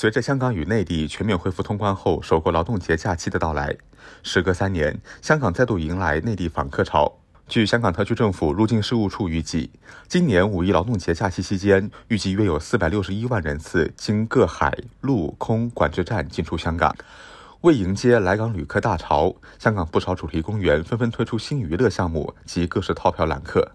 随着香港与内地全面恢复通关后，首个劳动节假期的到来，时隔三年，香港再度迎来内地访客潮。据香港特区政府入境事务处预计，今年五一劳动节假期期间，预计约有四百六十一万人次经各海陆空管制站进出香港。为迎接来港旅客大潮，香港不少主题公园纷纷推出新娱乐项目及各式套票揽客。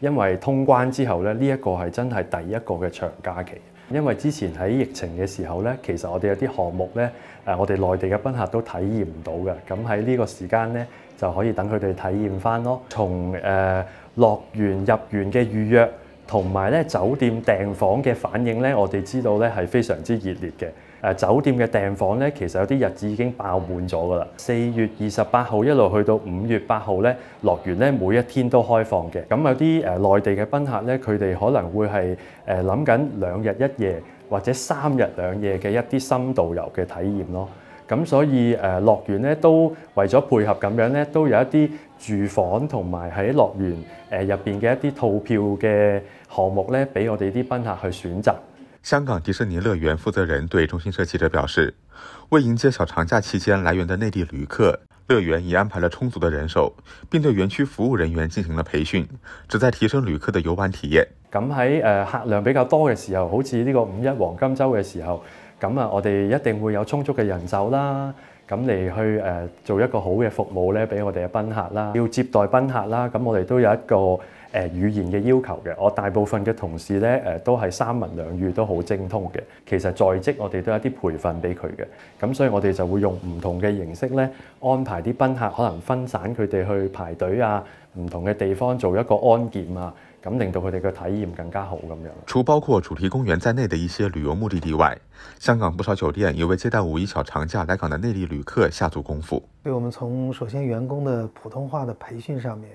因为通关之后呢，呢一个系真系第一个嘅长假期。因為之前喺疫情嘅時候咧，其實我哋有啲項目咧，誒我哋內地嘅賓客都體驗唔到嘅。咁喺呢個時間咧，就可以等佢哋體驗翻咯。從誒樂園入園嘅預約同埋咧酒店訂房嘅反應咧，我哋知道咧係非常之熱烈嘅。誒酒店嘅訂房咧，其實有啲日子已經爆滿咗㗎啦。四月二十八號一路去到五月八號咧，樂園咧每一天都開放嘅。咁有啲誒內地嘅賓客咧，佢哋可能會係誒諗緊兩日一夜或者三日兩夜嘅一啲深度遊嘅體驗咯。咁所以誒樂園咧都為咗配合咁樣咧，都有一啲住房同埋喺樂園誒入邊嘅一啲套票嘅項目咧，俾我哋啲賓客去選擇。香港迪士尼乐园负责人对中新社记者表示，为迎接小长假期间来源的内地旅客，乐园已安排了充足的人手，并对园区服务人员进行了培训，旨在提升旅客的游玩体验。咁喺诶客量比较多嘅时候，好似呢个五一黄金周嘅时候，咁啊我哋一定会有充足嘅人手啦，咁嚟去诶做一个好嘅服务咧，俾我哋嘅宾客啦，要接待宾客啦，咁我哋都有一个。誒語言嘅要求嘅，我大部分嘅同事咧，誒都係三文兩語都好精通嘅。其實在職我哋都有啲培訓俾佢嘅，咁所以我哋就會用唔同嘅形式咧，安排啲賓客可能分散佢哋去排隊啊，唔同嘅地方做一個安檢啊，咁令到佢哋嘅體驗更加好咁樣。除包括主題公園在內的一些旅遊目的地外，香港不少酒店也為接待五一小長假來港的內地旅客下足功夫。對，我們從首先員工的普通話的培訓上面。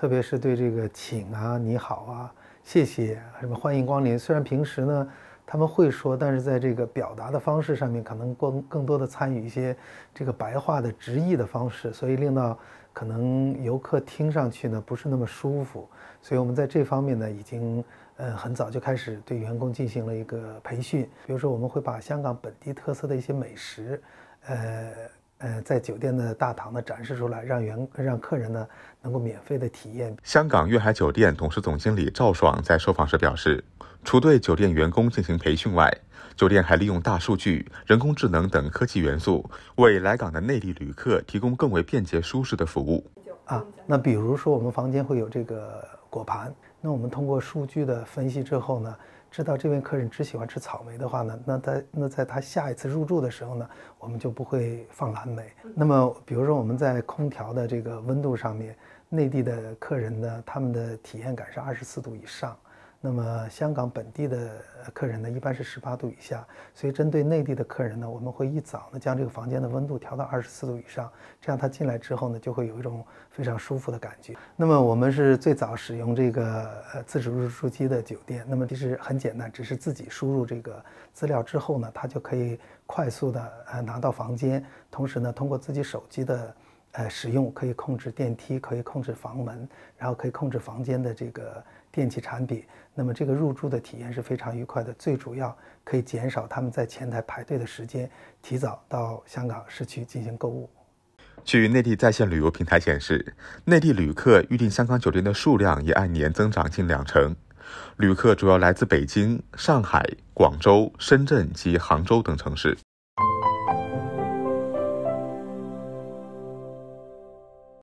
特别是对这个请啊、你好啊、谢谢、什么欢迎光临，虽然平时呢他们会说，但是在这个表达的方式上面，可能更更多的参与一些这个白话的直译的方式，所以令到可能游客听上去呢不是那么舒服。所以我们在这方面呢已经呃很早就开始对员工进行了一个培训，比如说我们会把香港本地特色的一些美食，呃。呃，在酒店的大堂呢展示出来，让员让客人呢能够免费的体验。香港粤海酒店董事总经理赵爽在受访时表示，除对酒店员工进行培训外，酒店还利用大数据、人工智能等科技元素，为来港的内地旅客提供更为便捷、舒适的服务。啊，那比如说我们房间会有这个。果盘，那我们通过数据的分析之后呢，知道这位客人只喜欢吃草莓的话呢，那他那在他下一次入住的时候呢，我们就不会放蓝莓。那么，比如说我们在空调的这个温度上面，内地的客人呢，他们的体验感是二十四度以上。那么香港本地的客人呢，一般是十八度以下，所以针对内地的客人呢，我们会一早呢将这个房间的温度调到二十四度以上，这样他进来之后呢，就会有一种非常舒服的感觉。那么我们是最早使用这个呃自主入住机的酒店，那么其实很简单，只是自己输入这个资料之后呢，他就可以快速的呃拿到房间，同时呢通过自己手机的。呃，使用可以控制电梯，可以控制房门，然后可以控制房间的这个电器产品。那么这个入住的体验是非常愉快的，最主要可以减少他们在前台排队的时间，提早到香港市区进行购物。据内地在线旅游平台显示，内地旅客预订香港酒店的数量也按年增长近两成，旅客主要来自北京、上海、广州、深圳及杭州等城市。